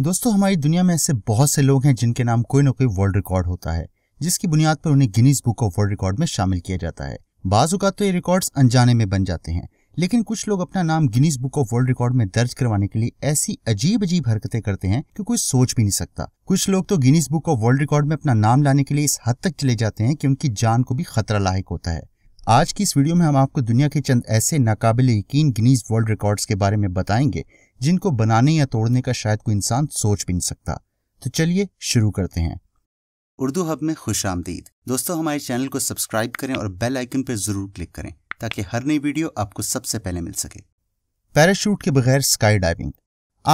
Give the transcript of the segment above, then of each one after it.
दोस्तों हमारी दुनिया में ऐसे बहुत से लोग हैं जिनके नाम कोई ना कोई वर्ल्ड रिकॉर्ड होता है जिसकी बुनियाद पर उन्हें Guinness book of world record में शामिल किया जाता है का तो ये रिकॉर्ड्स अनजाने में बन जाते हैं लेकिन कुछ लोग अपना नाम Guinness book of world record में दर्ज करवाने के लिए ऐसी अजीब अजीब हरकतें करते हैं कि कोई सोच भी नहीं सकता कुछ लोग तो Guinness book of world record में अपना नाम लाने के लिए इस हद तक चले जाते हैं कि उनकी जान को भी खतरा लायक होता है आज की इस वीडियो में हम आपको दुनिया के चंद ऐसे नाकाबिल यकीन गिनीज वर्ल्ड रिकॉर्ड्स के बारे में बताएंगे जिनको बनाने या तोड़ने का शायद कोई इंसान सोच भी नहीं सकता तो चलिए शुरू करते हैं उर्दू हब में खुश आमदीद दोस्तों हमारे चैनल को सब्सक्राइब करें और बेल आइकन पर जरूर क्लिक करें ताकि हर नई वीडियो आपको सबसे पहले मिल सके पैराशूट के बगैर स्काई डाइविंग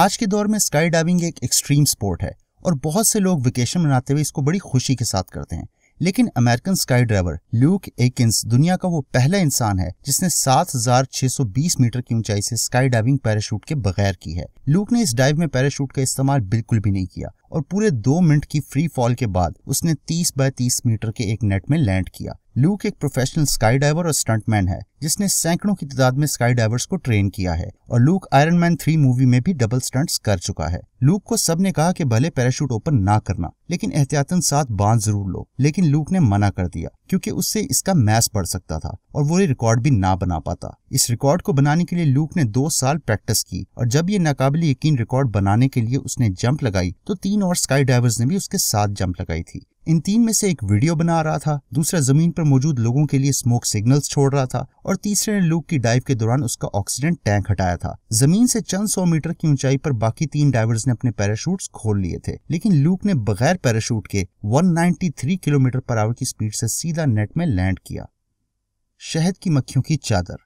आज के दौर में स्काई डाइविंग एक एक्सट्रीम स्पोर्ट है और बहुत से लोग वेकेशन मनाते हुए इसको बड़ी खुशी के साथ करते हैं लेकिन American sky driver Luke Aikins दुनिया का वो पहला इंसान है जिसने 7,620 मीटर की ऊंचाई से स्काई डाइविंग पैराशूट के बगैर की है लूक ने इस डाइव में पैराशूट का इस्तेमाल बिल्कुल भी नहीं किया और पूरे दो मिनट की फ्री फॉल के बाद उसने 30 बाय 30 मीटर के एक नेट में लैंड किया लूक एक प्रोफेशनल स्काई डाइवर और स्टंटमैन है जिसने सैकड़ों की तादाद में स्काई डाइवर्स को ट्रेन किया है और Luke Iron Man three movie में भी डबल स्टंट्स कर चुका है लूक को सब ने कहा कि भले पैराशूट ओपन ना करना लेकिन एहतियातन साथ बांध जरूर लो लेकिन लूक ने मना कर दिया क्योंकि उससे इसका मैस बढ़ सकता था और वो रिकॉर्ड भी ना बना पाता इस रिकॉर्ड को बनाने के लिए लूक ने दो साल प्रैक्टिस की और जब ये नाकाबिल यकीन रिकॉर्ड बनाने के लिए उसने जंप लगाई तो तीन तीन और स्काई डाइवर्स ने भी उसके साथ जंप लगाई थी इन तीन में से एक वीडियो बना रहा था दूसरा जमीन पर मौजूद लोगों के लिए स्मोक सिग्नल्स छोड़ रहा था और तीसरे ने लूक की डाइव के दौरान उसका ऑक्सीजन टैंक हटाया था जमीन से चंद सौ मीटर की ऊंचाई पर बाकी तीन डाइवर्स ने अपने पैराशूट्स खोल लिए थे लेकिन लूक ने बगैर पैराशूट के 193 किलोमीटर पर आवर की स्पीड से सीधा नेट में लैंड किया शहद की मक्खियों की चादर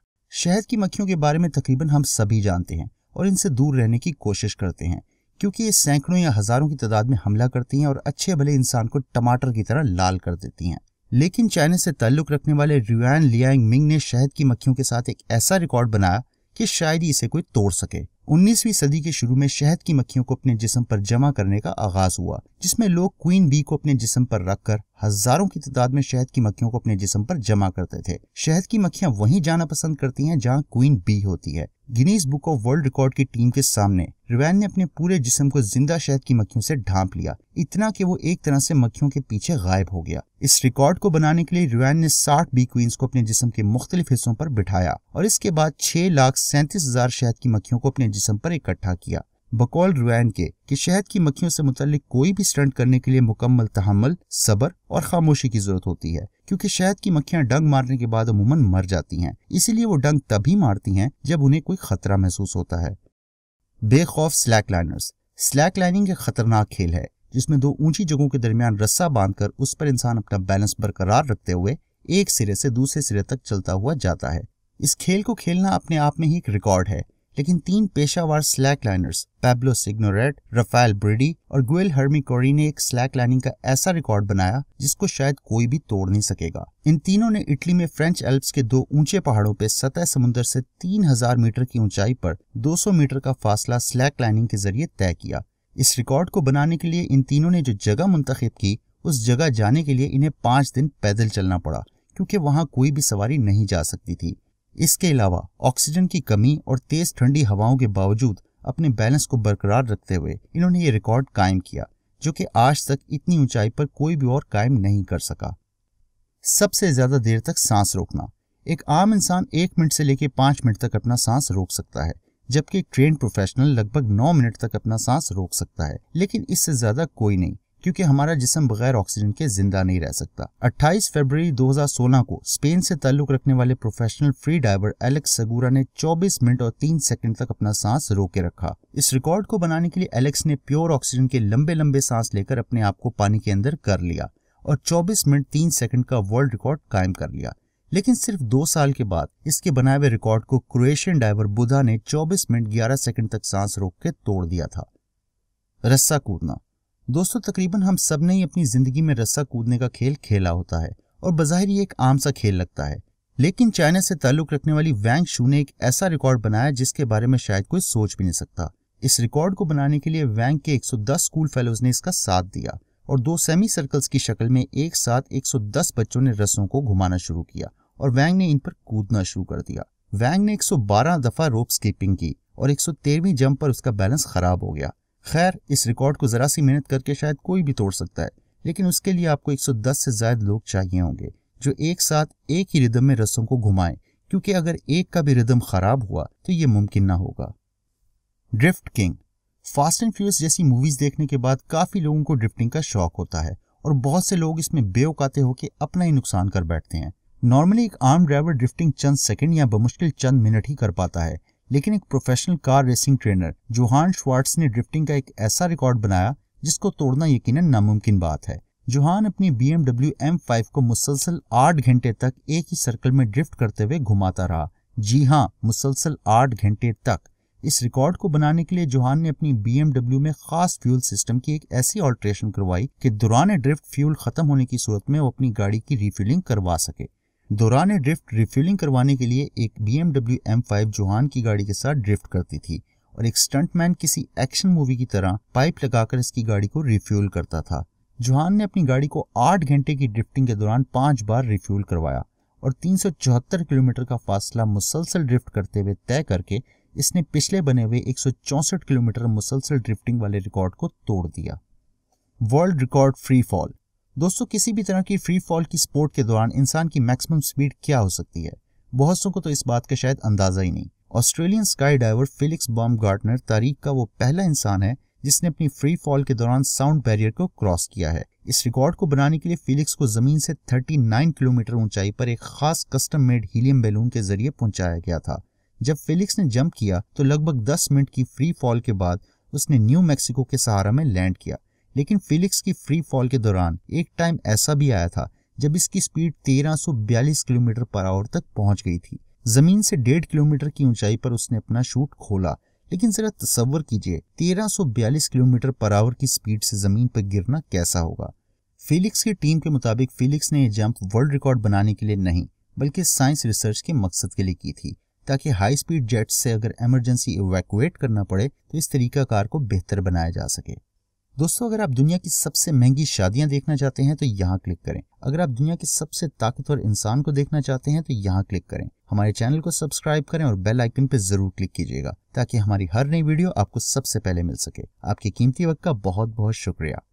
शहद की मक्खियों के बारे में तकरीबन हम सभी जानते हैं और इनसे दूर रहने की कोशिश करते हैं क्योंकि ये सैकड़ों या हजारों की तादाद में हमला करती हैं और अच्छे भले इंसान को टमाटर की तरह लाल कर देती हैं लेकिन चाइना से ताल्लुक रखने वाले रुआन लियांग मिंग ने शहद की मक्खियों के साथ एक ऐसा रिकॉर्ड बनाया कि शायद ही इसे कोई तोड़ सके 19वीं सदी के शुरू में शहद की मक्खियों को अपने जिसम पर जमा करने का आगाज हुआ जिसमें लोग क्वीन बी को अपने जिसम पर रखकर हजारों की तादाद में शहद की मक्खियों को अपने जिसम पर जमा करते थे शहद की मक्खियां वहीं जाना पसंद करती हैं जहां क्वीन बी होती है Guinness book of world record की टीम के सामने रिवैन ने अपने पूरे जिस्म को जिंदा शहद की मक्खियों से ढांप लिया इतना कि वो एक तरह से मक्खियों के पीछे गायब हो गया इस रिकॉर्ड को बनाने के लिए रिवैन ने 60 बी क्वींस को अपने जिस्म के मुख्तलिफ हिस्सों पर बिठाया और इसके बाद छह लाख सैंतीस हजार शहद की मक्खियों को अपने जिस्म पर इकट्ठा किया बकौल रुआन के कि शहद की मक्खियों से मुतलिक कोई भी स्टंट करने के लिए मुकम्मल तहमल सबर और खामोशी की जरूरत होती है क्योंकि शहद की मक्खियां डंग मारने के बाद अमूमन मर जाती हैं इसीलिए वो डंग तभी मारती हैं जब उन्हें कोई खतरा महसूस होता है बेखौफ स्लैक लाइनर्स स्लैक लाइनिंग एक खतरनाक खेल है जिसमें दो ऊंची जगहों के दरमियान रस्सा बांधकर उस पर इंसान अपना बैलेंस बरकरार रखते हुए एक सिरे से दूसरे सिरे तक चलता हुआ जाता है इस खेल को खेलना अपने आप में ही एक रिकॉर्ड है लेकिन तीन पेशावर slack liners Pablo Signoret Rafael Bridi और गुएल हर्मिकोरी ने एक स्लैक लाइनिंग का ऐसा रिकॉर्ड बनाया जिसको शायद कोई भी तोड़ नहीं सकेगा इन तीनों ने इटली में फ्रेंच एल्प्स के दो ऊंचे पहाड़ों पर सतह समुद्र से 3000 मीटर की ऊंचाई पर 200 मीटर का फासला स्लैक लाइनिंग के जरिए तय किया इस रिकॉर्ड को बनाने के लिए इन तीनों ने जो जगह मुंतखब की उस जगह जाने के लिए इन्हें पांच दिन पैदल चलना पड़ा क्योंकि वहाँ कोई भी सवारी नहीं जा सकती थी इसके अलावा ऑक्सीजन की कमी और तेज ठंडी हवाओं के बावजूद अपने बैलेंस को बरकरार रखते हुए इन्होंने ये रिकॉर्ड कायम किया जो कि आज तक इतनी ऊंचाई पर कोई भी और कायम नहीं कर सका सबसे ज्यादा देर तक सांस रोकना एक आम इंसान एक मिनट से लेकर पांच मिनट तक अपना सांस रोक सकता है जबकि एक ट्रेन प्रोफेशनल लगभग नौ मिनट तक अपना सांस रोक सकता है लेकिन इससे ज्यादा कोई नहीं क्योंकि हमारा जिसम बगैर ऑक्सीजन के जिंदा नहीं रह सकता 28 फरवरी 2016 को स्पेन से ताल्लुक रखने वाले professional free diver Alex Segura ने 24 मिनट और 3 सेकंड तक अपना सांस रोके रखा इस रिकॉर्ड को बनाने के लिए एलेक्स ने प्योर ऑक्सीजन के लंबे लंबे सांस लेकर अपने आप को पानी के अंदर कर लिया और चौबीस मिनट तीन सेकंड का वर्ल्ड रिकॉर्ड कायम कर लिया लेकिन सिर्फ दो साल के बाद इसके बनाए हुए रिकॉर्ड को क्रोएशियन डाइवर बुधा ने 24 मिनट 11 सेकंड तक सांस रोक के तोड़ दिया था रस्सा कूदना दोस्तों तकरीबन हम सब ने ही अपनी ज़िंदगी में रस्सा कूदने का खेल खेला होता है और बाहर ये एक आम सा खेल लगता है लेकिन चाइना से ताल्लुक़ रखने वाली वैंग शू ने एक ऐसा रिकॉर्ड बनाया जिसके बारे में शायद कोई सोच भी नहीं सकता इस रिकॉर्ड को बनाने के लिए वैंग के 110 स्कूल फेलोज ने इसका साथ दिया और दो सेमी सर्कल्स की शक्ल में एक साथ 110 बच्चों ने रस्सों को घुमाना शुरू किया और वैंग ने इन पर कूदना शुरू कर दिया वैंग ने एक दफा रोप स्कीपिंग की और 113वीं जंप पर उसका बैलेंस खराब हो गया खैर इस रिकॉर्ड को ज़रा सी मेहनत करके शायद कोई भी तोड़ सकता है लेकिन उसके लिए आपको 110 से ज्यादा लोग चाहिए होंगे जो एक साथ एक ही रिदम में रसों को घुमाएं क्योंकि अगर एक का भी रिदम खराब हुआ तो ये मुमकिन ना होगा drift king fast and furious जैसी मूवीज देखने के बाद काफ़ी लोगों को ड्रिफ्टिंग का शौक होता है और बहुत से लोग इसमें बेवकाते होकर अपना ही नुकसान कर बैठते हैं नॉर्मली एक आर्म ड्राइवर ड्रिफ्टिंग चंद सेकंड या बमुश्किल चंद मिनट ही कर पाता है लेकिन एक professional car racing trainer Johan Schwartz ने ड्रिफ्टिंग का एक ऐसा रिकॉर्ड बनाया जिसको तोड़ना यकीन नामुमकिन बात है जोहान अपनी बी एमडब्ल्यू एम फाइव को मुसलसल आठ घंटे तक एक ही सर्कल में ड्रिफ्ट करते हुए घुमाता रहा जी हाँ मुसलसल आठ घंटे तक इस रिकॉर्ड को बनाने के लिए जोहान ने अपनी बीएमडब्ल्यू में खास फ्यूल सिस्टम की एक ऐसी ऑल्ट्रेशन करवाई कि दौरान ड्रिफ्ट फ्यूल खत्म होने की सूरत में वो अपनी गाड़ी की रिफ्यूलिंग करवा सके दौरान ड्रिफ्ट रिफ्यूलिंग करवाने के लिए एक B MW M five Johan की गाड़ी के साथ ड्रिफ्ट करती थी और एक स्टंटमैन किसी एक्शन मूवी की तरह पाइप लगाकर इसकी गाड़ी को रिफ्यूल करता था जोहान ने अपनी गाड़ी को आठ घंटे की ड्रिफ्टिंग के दौरान पांच बार रिफ्यूल करवाया और 374 किलोमीटर का फासला मुसलसल ड्रिफ्ट करते हुए तय करके इसने पिछले बने हुए एक किलोमीटर मुसलसल ड्रिफ्टिंग वाले रिकॉर्ड को तोड़ दिया वर्ल्ड रिकॉर्ड फ्री फॉल दोस्तों किसी भी तरह की फ्री फॉल की स्पोर्ट के दौरान इंसान की मैक्सिमम स्पीड क्या हो सकती है बहुत सो को तो इस बात का शायद अंदाजा ही नहीं Australian sky diver Felix Baumgartner तारीख का वो पहला इंसान है जिसने अपनी फ्री फॉल के दौरान साउंड बैरियर को क्रॉस किया है इस रिकॉर्ड को बनाने के लिए फिलिक्स को जमीन से 39 किलोमीटर ऊंचाई पर एक खास कस्टम मेड हीलियम बैलून के जरिए पहुंचाया गया था जब फिलिक्स ने जंप किया तो लगभग 10 मिनट की फ्री फॉल के बाद उसने न्यू मैक्सिको के सहारा में लैंड किया लेकिन फिलिक्स की फ्री फॉल के दौरान एक टाइम ऐसा भी आया था जब इसकी स्पीड 1342 किलोमीटर पर आवर तक पहुंच गई थी जमीन से डेढ़ किलोमीटर की ऊंचाई पर उसने अपना शूट खोला लेकिन जरा तस्वर कीजिए 1342 किलोमीटर पर आवर की स्पीड से जमीन पर गिरना कैसा होगा फिलिक्स की टीम के मुताबिक फिलिक्स ने यह जंप वर्ल्ड रिकॉर्ड बनाने के लिए नहीं बल्कि साइंस रिसर्च के मकसद के लिए की थी ताकि हाई स्पीड जेट्स से अगर इमरजेंसी इवेकुएट करना पड़े तो इस कार को बेहतर बनाया जा सके दोस्तों अगर आप दुनिया की सबसे महंगी शादियां देखना चाहते हैं तो यहाँ क्लिक करें अगर आप दुनिया के सबसे ताकतवर इंसान को देखना चाहते हैं तो यहाँ क्लिक करें हमारे चैनल को सब्सक्राइब करें और बेल आइकन पर जरूर क्लिक कीजिएगा ताकि हमारी हर नई वीडियो आपको सबसे पहले मिल सके आपके कीमती वक्त का बहुत बहुत शुक्रिया